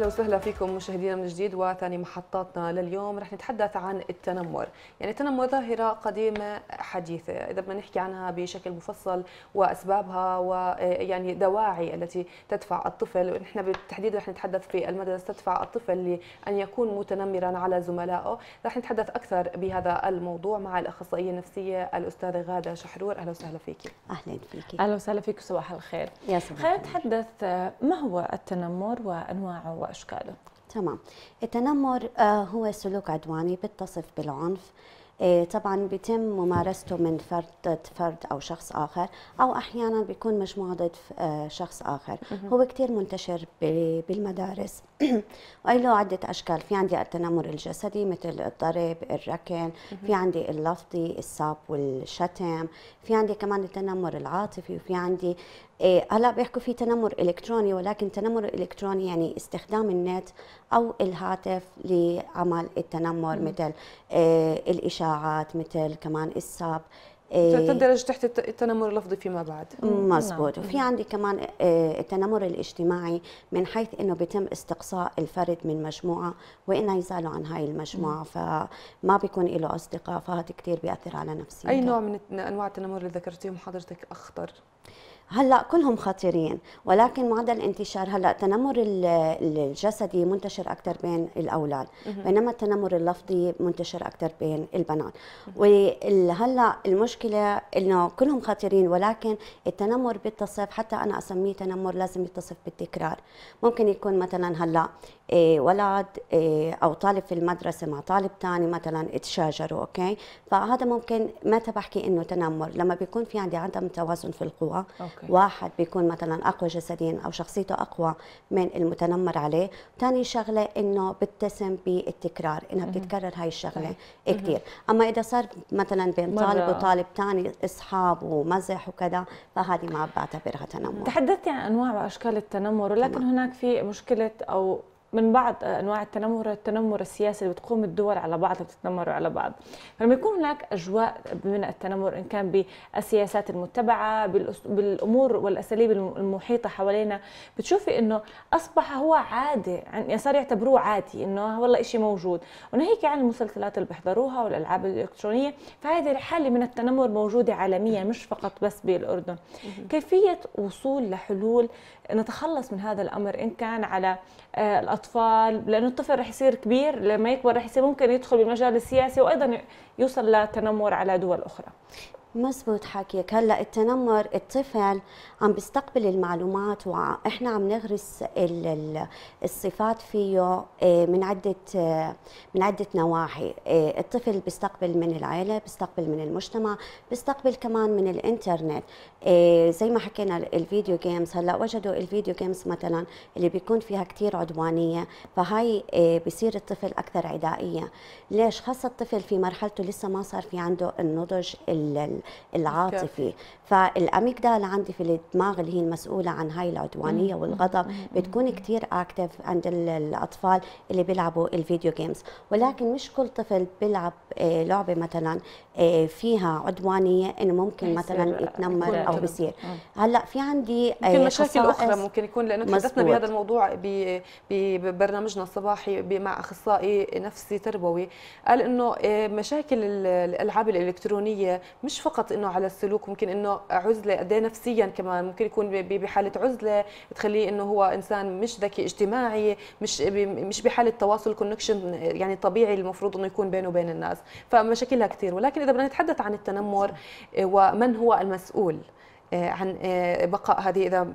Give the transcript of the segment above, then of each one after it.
اهلا وسهلا فيكم مشاهدينا من جديد وثاني محطاتنا لليوم رح نتحدث عن التنمر، يعني التنمر ظاهره قديمه حديثه، اذا بدنا نحكي عنها بشكل مفصل واسبابها ويعني آه، دواعي التي تدفع الطفل، ونحن بالتحديد رح نتحدث في المدرسه تدفع الطفل لان يكون متنمرا على زملائه، رح نتحدث اكثر بهذا الموضوع مع الاخصائيه النفسيه الاستاذه غاده شحرور، اهلا وسهلا فيك. اهلا فيك. اهلا وسهلا فيك صباح الخير. يا صباح خلينا نتحدث آه، ما هو التنمر وانواعه وأشكاله تمام التنمر آه، هو سلوك عدواني بتصف بالعنف آه، طبعا بيتم ممارسته من فرد ضد فرد او شخص اخر او احيانا بيكون مجموعه ضد آه، شخص اخر هو كثير منتشر بالمدارس وله عدة أشكال في عندي التنمر الجسدي مثل الضرب الركن في عندي اللفظي الساب والشتم في عندي كمان التنمر العاطفي وفي عندي إيه، هلا بيحكوا في تنمر الكتروني ولكن تنمر الالكتروني يعني استخدام النت او الهاتف لعمل التنمر مثل إيه، الاشاعات مثل كمان الساب إيه. تندرج تحت التنمر اللفظي فيما بعد مزبوط نعم. وفي عندي كمان إيه، إيه، التنمر الاجتماعي من حيث انه بيتم استقصاء الفرد من مجموعه وانه يزعلوا عن هاي المجموعه فما بيكون له اصدقاء فهذا كثير بياثر على نفسيته اي نوع من انواع التنمر اللي ذكرتيهم حضرتك اخطر هلا كلهم خطيرين ولكن معدل الانتشار هلا التنمر الجسدي منتشر اكثر بين الاولاد بينما التنمر اللفظي منتشر اكثر بين البنات وهلا المشكله انه كلهم خطيرين ولكن التنمر بالتصف حتى انا اسميه تنمر لازم يتصف بالتكرار ممكن يكون مثلا هلا آه، ولد آه، او طالب في المدرسه مع طالب ثاني مثلا تشاجروا اوكي فهذا ممكن متى بحكي انه تنمر لما بيكون في عندي عدم توازن في القوى أوكي. أوكي. واحد بيكون مثلا أقوى جسديا أو شخصيته أقوى من المتنمر عليه ثاني شغلة إنه بتسم بالتكرار إنها بتتكرر هاي الشغلة طيب. كثير أما إذا صار مثلا بين طالب وطالب ثاني إصحاب ومزح وكذا فهذه ما بعتبرها تنمر تحدثتي عن أنواع وأشكال التنمر ولكن تمام. هناك في مشكلة أو من بعض انواع التنمر التنمر السياسي اللي بتقوم الدول على بعض بتتنمروا على بعض فلما يكون هناك اجواء من التنمر ان كان بالسياسات المتبعه بالامور والاساليب المحيطه حوالينا بتشوفي انه اصبح هو عادي يعني صار يعتبروه عادي انه والله شيء موجود وناهيك عن المسلسلات اللي بيحضروها والالعاب الالكترونيه فهذه الحاله من التنمر موجوده عالميا مش فقط بس بالاردن كيفيه وصول لحلول نتخلص من هذا الامر ان كان على آه، الاطفال لانه الطفل رح يصير كبير لما يكبر رح يصير ممكن يدخل بالمجال السياسي وايضا يوصل لتنمر على دول اخرى مزبوط حكيك هلا التنمر الطفل عم بيستقبل المعلومات واحنا عم نغرس الصفات فيه آه، من عده آه، من عده نواحي آه، الطفل بيستقبل من العائله بيستقبل من المجتمع بيستقبل كمان من الانترنت زي ما حكينا الفيديو جيمز هلا وجدوا الفيديو جيمز مثلا اللي بيكون فيها كثير عدوانيه فهي بصير الطفل اكثر عدائيه ليش خاصه الطفل في مرحلته لسه ما صار في عنده النضج العاطفي فالاميجدالا عندي في الدماغ اللي هي المسؤوله عن هاي العدوانيه والغضب بتكون كثير اكتف عند الاطفال اللي بيلعبوا الفيديو جيمز ولكن مش كل طفل بيلعب آه، لعبه مثلا آه، فيها عدوانيه انه ممكن مثلا يتنمر او بيصير هلا في عندي ممكن آه، مشاكل اخرى ممكن يكون لانه تحدثنا بهذا الموضوع ببرنامجنا الصباحي مع اخصائي نفسي تربوي قال انه مشاكل الالعاب الالكترونيه مش فقط فقط انه على السلوك ممكن انه عزله قد إيه نفسيا كمان ممكن يكون بحاله عزله بتخليه انه هو انسان مش ذكي اجتماعي مش مش بحاله تواصل كونكشن يعني طبيعي المفروض انه يكون بينه وبين الناس فمشاكلها كثير ولكن اذا بدنا نتحدث عن التنمر آه، ومن هو المسؤول آه، عن آه، بقاء هذه اذا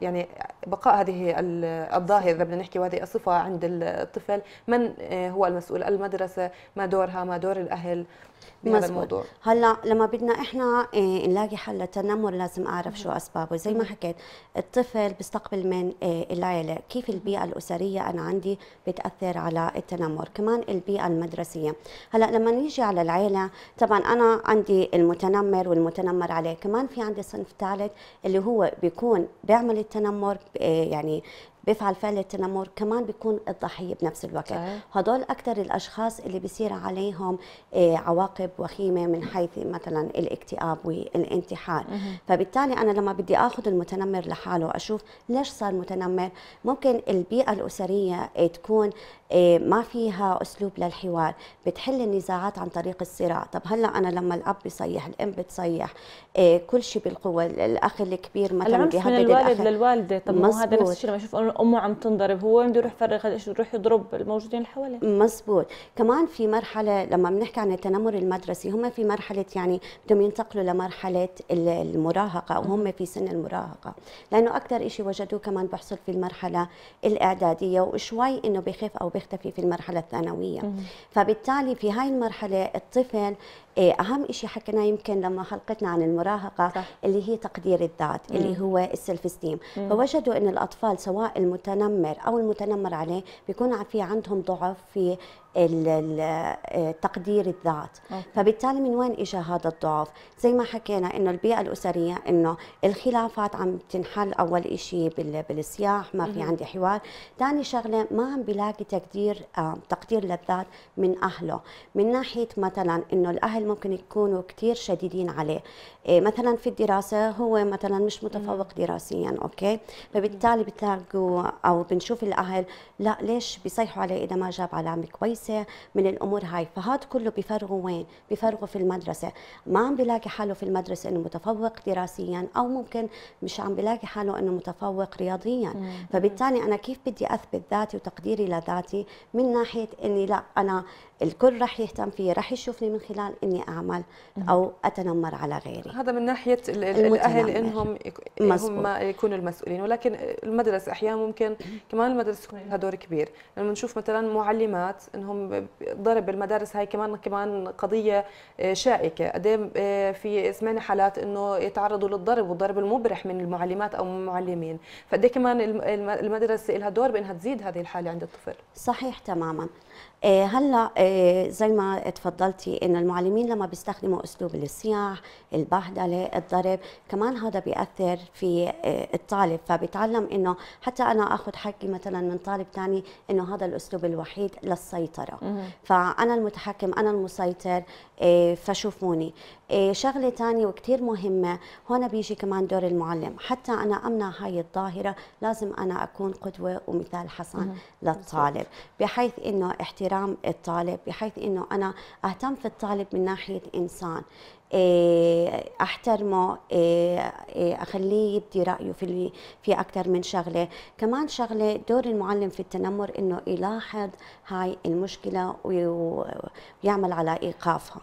يعني بقاء هذه الظاهره اذا بدنا نحكي وهذه الصفه عند الطفل من هو المسؤول المدرسه ما دورها ما دور الاهل بهذا الموضوع هلا لما بدنا احنا إيه نلاقي حل للتنمر لازم اعرف شو اسبابه زي ما حكيت الطفل بيستقبل من إيه العيله كيف البيئه الاسريه انا عندي بتاثر على التنمر كمان البيئه المدرسيه هلا لما نيجي على العيله طبعا انا عندي المتنمر والمتنمر عليه كمان في عندي صنف ثالث اللي هو بيكون بيعمل التنمر إيه يعني بيفعل فعل التنمر كمان بيكون الضحيه بنفس الوقت هدول اكثر الاشخاص اللي بيصير عليهم آه، عواقب وخيمه من حيث مثلا الاكتئاب والانتحار فبالتالي انا لما بدي اخذ المتنمر لحاله اشوف ليش صار متنمر ممكن البيئه الاسريه تكون إيه، ما فيها اسلوب للحوار بتحل النزاعات عن طريق الصراع طب هلا انا لما الاب بيصيح الام بتصيح إيه، كل شيء بالقوه الاخ الكبير مثلا بيهدد من الوالد للوالده طب ما هذا نفس الشيء لما يشوف امه عم تنضرب هو بده يروح يفرغ يروح يضرب الموجودين اللي حواليه مزبوط كمان في مرحله لما بنحكي عن التنمر المدرسي هم في مرحله يعني بدهم ينتقلوا لمرحله المراهقه او هم في سن المراهقه لانه اكثر شيء وجدوه كمان بحصل في المرحله الاعداديه وشوي انه بخاف او بيختفي في المرحله الثانويه فبالتالي في هاي المرحله الطفل إيه، اهم شيء حكينا يمكن لما حلقتنا عن المراهقه صح. اللي هي تقدير الذات مم. اللي هو السلف استيم فوجدوا ان الاطفال سواء المتنمر او المتنمر عليه بيكون في عندهم ضعف في آه، تقدير الذات أوكي. فبالتالي من وين اجى هذا الضعف زي ما حكينا انه البيئه الاسريه انه الخلافات عم تنحل اول شيء بالسياح ما في عندي حوار ثاني شغله ما عم بلاقي تقدير آه، تقدير للذات من اهله من ناحيه مثلا انه الاهل ممكن يكونوا كثير شديدين عليه آه، مثلا في الدراسه هو مثلا مش متفوق دراسيا اوكي فبالتالي بتلاقوا او بنشوف الاهل لا ليش بيصيحوا عليه اذا ما جاب علامه كويسه مدرسه من الامور هاي فهذا كله بفرغه وين بفرغه في المدرسه ما عم بلاقي حاله في المدرسه انه متفوق دراسيا او ممكن مش عم بلاقي حاله انه متفوق رياضيا مم. فبالتالي انا كيف بدي اثبت ذاتي وتقديري لذاتي من ناحيه اني لا انا الكل رح يهتم فيي رح يشوفني من خلال اني اعمل او اتنمر على غيري هذا من ناحيه الاهل انهم مزبوط. هم يكونوا المسؤولين ولكن المدرسه احيانا ممكن كمان المدرسه تكون لها دور كبير لما نشوف مثلا معلمات انه انهم ضرب بالمدارس هاي كمان كمان قضيه آه، شائكه قد إيه، آه، في سمعنا حالات انه يتعرضوا للضرب والضرب المبرح من المعلمات او المعلمين فقد إيه كمان المدرسه لها دور بانها تزيد هذه الحاله عند الطفل صحيح تماما آه، هلا آه، زي ما تفضلتي ان المعلمين لما بيستخدموا اسلوب الصياح، البهدله، الضرب، كمان هذا بياثر في آه، الطالب فبيتعلم انه حتى انا اخذ حقي مثلا من طالب ثاني انه هذا الاسلوب الوحيد للسيطره، فانا المتحكم انا المسيطر فشوفوني. شغله ثانيه وكثير مهمه هون بيجي كمان دور المعلم، حتى انا امنع هاي الظاهره لازم انا اكون قدوه ومثال حسن للطالب بحيث انه احترام احترام الطالب بحيث انه انا اهتم في الطالب من ناحيه انسان إيه، احترمه إيه، إيه، اخليه يبدي رايه في في اكثر من شغله كمان شغله دور المعلم في التنمر انه يلاحظ هاي المشكله ويعمل على ايقافها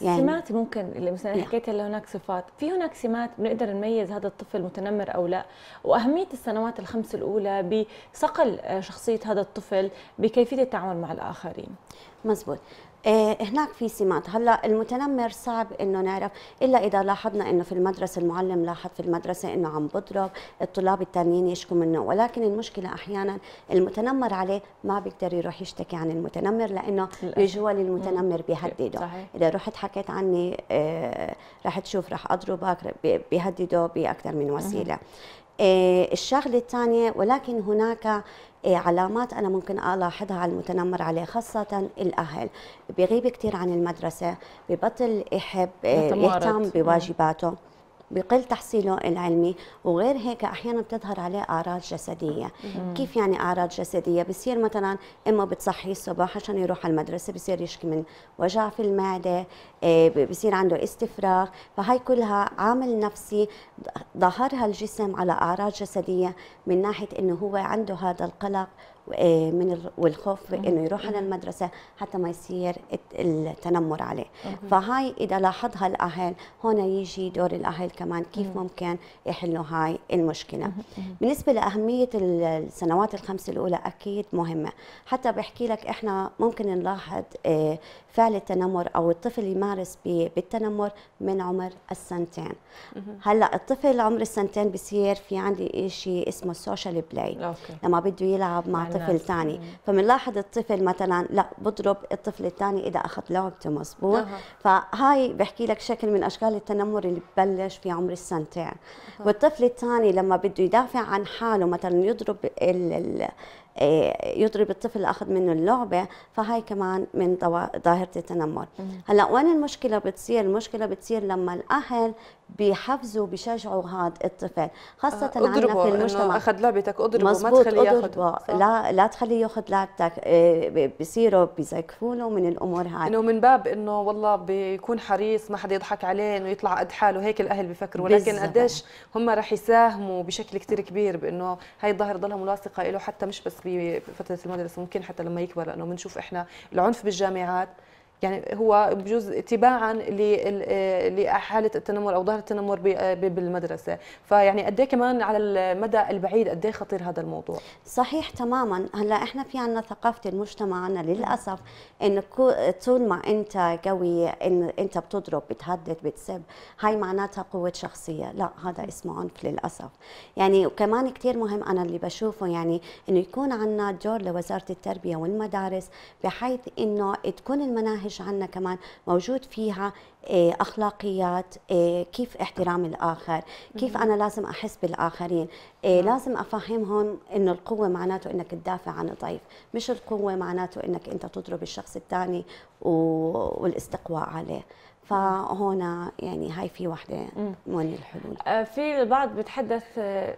يعني ممكن اللي مثلا نعم. حكيت اللي هناك صفات في هناك سمات بنقدر نميز هذا الطفل متنمر او لا واهميه السنوات الخمس الاولى بصقل آه، شخصيه هذا الطفل بكيفيه التعامل مع الاخرين مزبوط إيه، هناك في سمات هلا المتنمر صعب انه نعرف الا اذا لاحظنا انه في المدرسه المعلم لاحظ في المدرسه انه عم بضرب الطلاب الثانيين يشكوا منه ولكن المشكله احيانا المتنمر عليه ما بيقدر يروح يشتكي عن المتنمر لانه رجوع المتنمر بيهدده صحيح. اذا رحت حكيت عني إيه، رح تشوف رح اضربك بيهدده باكثر من وسيله آه، الشغله الثانيه ولكن هناك آه، علامات انا ممكن الاحظها على المتنمر عليه خاصه الاهل بيغيب كثير عن المدرسه ببطل يحب آه، يهتم نعم. بواجباته بقل تحصيله العلمي وغير هيك احيانا بتظهر عليه اعراض جسديه مم. كيف يعني اعراض جسديه بصير مثلا اما بتصحي الصبح عشان يروح على المدرسه بصير يشكي من وجع في المعده آه، بصير عنده استفراغ فهي كلها عامل نفسي ظهرها الجسم على اعراض جسديه من ناحيه انه هو عنده هذا القلق آه، من والخوف انه يروح على المدرسه حتى ما يصير التنمر عليه فهاي اذا لاحظها الاهل هون يجي دور الاهل كمان كيف ممكن يحلوا هاي المشكله بالنسبه لاهميه السنوات الخمس الاولى اكيد مهمه حتى بحكي لك احنا ممكن نلاحظ آه، فعل التنمر او الطفل يمارس بالتنمر من عمر السنتين هلا الطفل عمر السنتين بصير في عندي شيء اسمه سوشيال بلاي لما بده يلعب مع طفل يعني طفل ثاني فبنلاحظ الطفل مثلا لا بضرب الطفل الثاني اذا اخذ لعبته مزبوط فهاي بحكي لك شكل من اشكال التنمر اللي ببلش في عمر السنتين أه. والطفل الثاني لما بده يدافع عن حاله مثلا يضرب ال ال آه، يضرب الطفل اخذ منه اللعبه فهي كمان من ظاهره التنمر هلا وين المشكله بتصير المشكله بتصير لما الاهل بيحفزوا بشجعوا هذا الطفل خاصة عندنا آه، في المجتمع أخذ لعبتك اضربه ما تخليه ياخذ لا لا تخليه ياخذ لعبتك آه، بصيروا بيزكفونه من الأمور هاي إنه من باب إنه والله بيكون حريص ما حدا يضحك عليه إنه يطلع قد حاله هيك الأهل بفكروا ولكن قديش هم رح يساهموا بشكل كثير كبير بإنه هاي الظاهرة ضلها ملاصقة له حتى مش بس بفترة المدرسة ممكن حتى لما يكبر لأنه بنشوف إحنا العنف بالجامعات يعني هو بجوز تباعا آه، لحاله التنمر او ظهر التنمر آه، بالمدرسه فيعني قد إيه كمان على المدى البعيد قد إيه خطير هذا الموضوع صحيح تماما هلا احنا في عندنا ثقافه المجتمع عنا للاسف انه طول ما انت قوي إن انت بتضرب بتهدد بتسب هاي معناتها قوه شخصيه لا هذا اسمه عنف للاسف يعني وكمان كثير مهم انا اللي بشوفه يعني انه يكون عندنا دور لوزاره التربيه والمدارس بحيث انه تكون المناهج بتخرج عنا كمان موجود فيها آه، اخلاقيات آه، كيف احترام الاخر كيف انا لازم احس بالاخرين آه، نعم. لازم افهمهم انه القوه معناته انك تدافع عن الضعيف مش القوه معناته انك انت تضرب الشخص الثاني والاستقواء عليه فهنا يعني هاي في وحده من الحلول في البعض بتحدث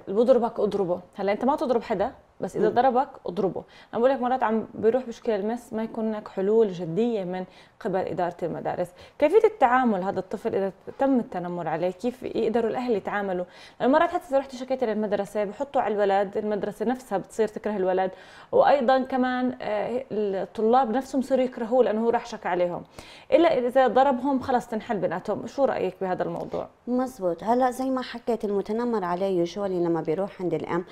بضربك اضربه هلا انت ما تضرب حدا بس اذا ضربك اضربه انا بقول لك مرات عم بيروح بشكل المس ما يكون هناك حلول جديه من قبل اداره المدارس كيفيه التعامل هذا الطفل اذا تم التنمر عليه كيف يقدروا الاهل يتعاملوا مرات حتى اذا رحت شكيت للمدرسه بحطوا على الولد المدرسه نفسها بتصير تكره الولد وايضا كمان آه، الطلاب نفسهم صاروا يكرهوه لانه هو راح شك عليهم الا اذا ضربهم خلص تنحل بيناتهم شو رايك بهذا الموضوع مزبوط هلا زي ما حكيت المتنمر عليه يشولي لما بيروح عند الام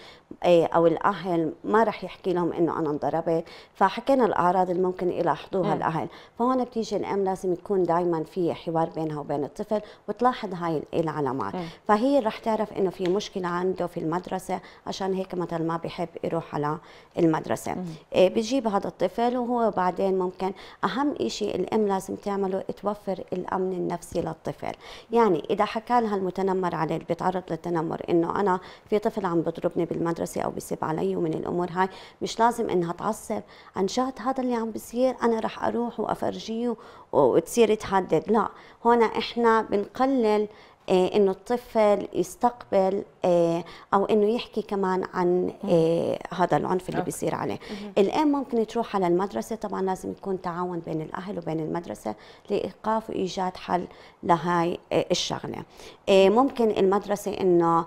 إيه، او الاهل الاهل ما رح يحكي لهم انه انا انضربت فحكينا الاعراض اللي ممكن يلاحظوها الاهل فهون بتيجي الام لازم يكون دائما في حوار بينها وبين الطفل وتلاحظ هاي العلامات فهي رح تعرف انه في مشكله عنده في المدرسه عشان هيك مثلا ما بحب يروح على المدرسه إيه بجيب هذا الطفل وهو بعدين ممكن اهم شيء الام لازم تعمله توفر الامن النفسي للطفل يعني اذا حكى لها المتنمر عليه بيتعرض للتنمر انه انا في طفل عم بضربني بالمدرسه او بيسب علي من الامور هاي مش لازم انها تعصب عن جد هذا اللي عم بيصير انا راح اروح وافرجيه وتصير تهدد لا هون احنا بنقلل إيه انه الطفل يستقبل إيه او انه يحكي كمان عن إيه هذا العنف اللي بيصير عليه الام ممكن تروح على المدرسه طبعا لازم يكون تعاون بين الاهل وبين المدرسه لايقاف وايجاد حل لهاي آه، الشغله آه، ممكن المدرسه انه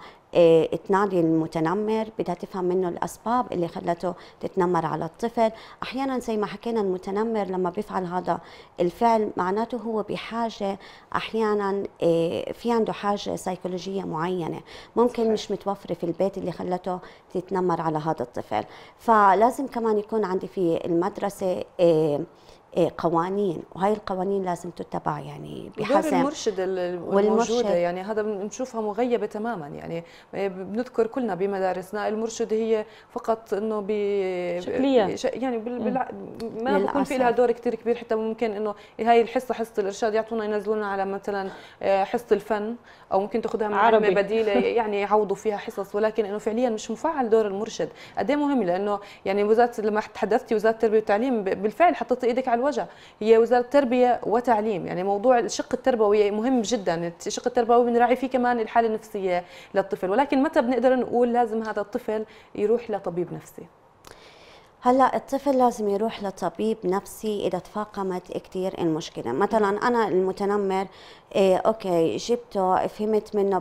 تنادي إيه، المتنمر بدها تفهم منه الأسباب اللي خلته تتنمر على الطفل أحيانا زي ما حكينا المتنمر لما بيفعل هذا الفعل معناته هو بحاجة أحيانا إيه، في عنده حاجة سيكولوجية معينة ممكن مش متوفرة في البيت اللي خلته تتنمر على هذا الطفل فلازم كمان يكون عندي في المدرسة إيه، إيه، قوانين وهي القوانين لازم تتبع يعني بحسب المرشد الموجوده يعني هذا بنشوفها مغيبة تماما يعني بنذكر كلنا بمدارسنا المرشد هي فقط انه ب شكليا يعني بال... ما بكون في لها دور كثير كبير حتى ممكن انه هاي الحصة حصة الارشاد يعطونا ينزلونا على مثلا آه، حصة الفن او ممكن تاخذها من عربي بديلة آه، يعني يعوضوا فيها حصص ولكن انه فعليا مش مفعل دور المرشد قد إيه مهم لانه يعني وزارة لما تحدثتي وزارة التربية والتعليم بالفعل حطيتي ايدك على الوجع هي وزاره التربيه وتعليم يعني موضوع الشق التربوي مهم جدا الشق التربوي بنراعي فيه كمان الحاله النفسيه للطفل ولكن متى بنقدر نقول لازم هذا الطفل يروح لطبيب نفسي هلا الطفل لازم يروح لطبيب نفسي اذا تفاقمت كثير المشكله مثلا انا المتنمر إيه اوكي جبته فهمت منه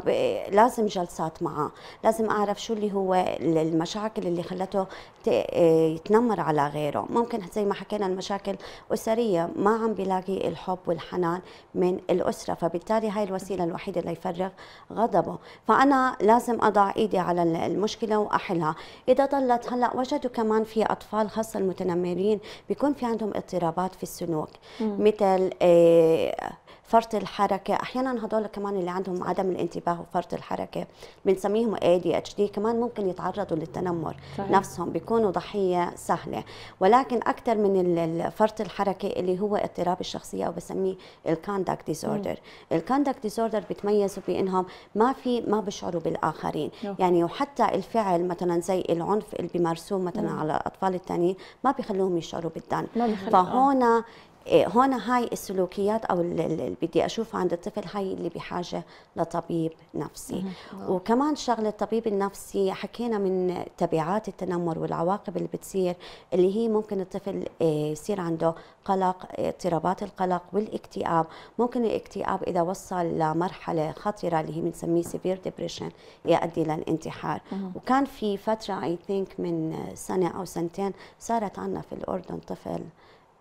لازم جلسات معاه لازم اعرف شو اللي هو المشاكل اللي خلته آه، يتنمر على غيره ممكن زي ما حكينا المشاكل أسرية ما عم بيلاقي الحب والحنان من الأسرة فبالتالي هاي الوسيلة الوحيدة اللي يفرغ غضبه فأنا لازم أضع إيدي على المشكلة وأحلها إذا ضلت هلأ وجدوا كمان في أطفال خاصة المتنمرين بيكون في عندهم اضطرابات في السلوك مثل آه، فرط الحركه احيانا هدول كمان اللي عندهم عدم الانتباه وفرط الحركه بنسميهم اي دي اتش دي كمان ممكن يتعرضوا للتنمر صحيح. نفسهم بيكونوا ضحيه سهله ولكن اكثر من فرط الحركه اللي هو اضطراب الشخصيه او بسميه الكاندكت ديزوردر الكاندكت ديزوردر بتميزوا بانهم ما في ما بيشعروا بالاخرين م. نعم. يعني وحتى الفعل مثلا زي العنف اللي بيمارسوه مثلا مم. نعم. على الاطفال الثانيين ما بيخلوهم يشعروا بالدان آه. فهنا إيه، هون هاي السلوكيات او اللي بدي اشوفها عند الطفل هاي اللي بحاجه لطبيب نفسي وكمان شغله الطبيب النفسي حكينا من تبعات التنمر والعواقب اللي بتصير اللي هي ممكن الطفل إيه، يصير عنده قلق اضطرابات القلق والاكتئاب ممكن الاكتئاب اذا وصل لمرحله خطره اللي هي بنسميه سيفير ديبريشن يؤدي للانتحار وكان في فتره اي ثينك من سنه او سنتين صارت عندنا في الاردن طفل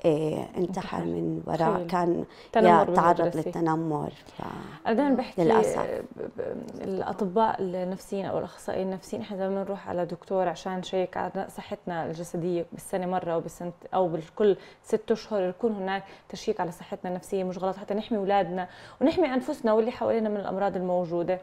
ايه انتحر من وراء خير. كان تعرض للتنمر ف... انا دائما بحكي للاسف الاطباء النفسيين او الاخصائيين النفسيين احنا دائما بنروح على دكتور عشان نشيك على صحتنا الجسديه بالسنه مره او بالسنت او بالكل ست اشهر يكون هناك تشيك على صحتنا النفسيه مش غلط حتى نحمي اولادنا ونحمي انفسنا واللي حوالينا من الامراض الموجوده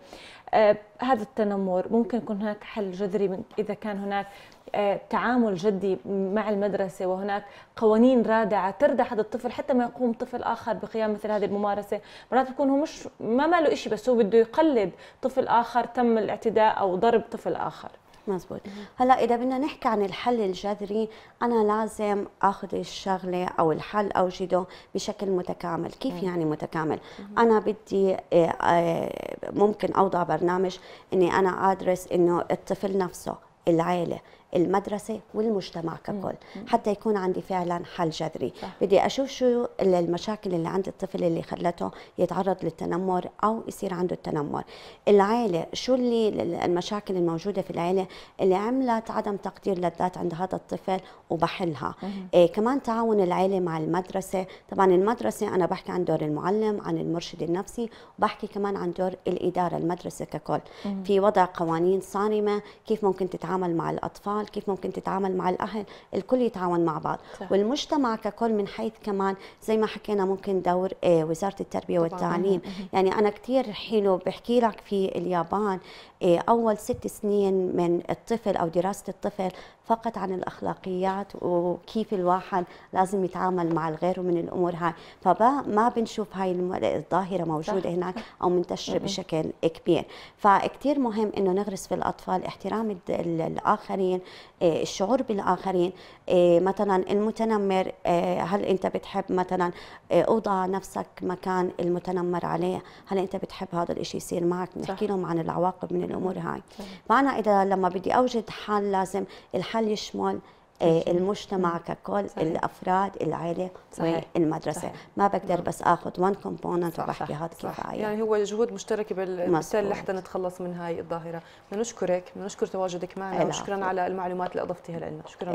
آه هذا التنمر ممكن يكون هناك حل جذري من اذا كان هناك آه، تعامل جدي مع المدرسة وهناك قوانين رادعة تردع هذا الطفل حتى ما يقوم طفل آخر بقيام مثل هذه الممارسة مرات بيكون هو مش ما ماله إشي بس هو بده يقلد طفل آخر تم الاعتداء أو ضرب طفل آخر مزبوط هلا اذا بدنا نحكي عن الحل الجذري انا لازم اخذ الشغله او الحل اوجده بشكل متكامل كيف يعني متكامل انا بدي آه، آه، ممكن اوضع برنامج اني انا ادرس انه الطفل نفسه العائله المدرسه والمجتمع ككل حتى يكون عندي فعلا حل جذري بدي اشوف شو المشاكل اللي عند الطفل اللي خلته يتعرض للتنمر او يصير عنده التنمر العائله شو اللي المشاكل الموجوده في العائله اللي عملت عدم تقدير للذات عند هذا الطفل وبحلها إيه كمان تعاون العائله مع المدرسه طبعا المدرسه انا بحكي عن دور المعلم عن المرشد النفسي وبحكي كمان عن دور الاداره المدرسه ككل في وضع قوانين صارمه كيف ممكن تتعامل مع الاطفال الاطفال كيف ممكن تتعامل مع الاهل الكل يتعاون مع بعض صح. والمجتمع ككل من حيث كمان زي ما حكينا ممكن دور آه، وزاره التربيه طبعاً. والتعليم يعني انا كثير حلو بحكي لك في اليابان آه، اول ست سنين من الطفل او دراسه الطفل فقط عن الاخلاقيات وكيف الواحد لازم يتعامل مع الغير ومن الامور هاي فما بنشوف هاي الظاهره موجوده صح. هناك او منتشره بشكل كبير فكتير مهم انه نغرس في الاطفال احترام الاخرين آه، الشعور بالاخرين آه، مثلا المتنمر آه، هل انت بتحب مثلا اوضع نفسك مكان المتنمر عليه هل انت بتحب هذا الشيء يصير معك نحكي لهم عن العواقب من الامور هاي صح. فانا اذا لما بدي اوجد حل لازم الحل يشمل آه، المجتمع ككل صحيح. الافراد العائله والمدرسه المدرسه صحيح. ما بقدر بس اخذ وان كومبوننت وبحكي هذا كفايه يعني هو جهود مشتركه بالتالي لحتى نتخلص من هاي الظاهره بنشكرك بنشكر تواجدك معنا وشكرا على المعلومات اللي اضفتيها لنا شكرا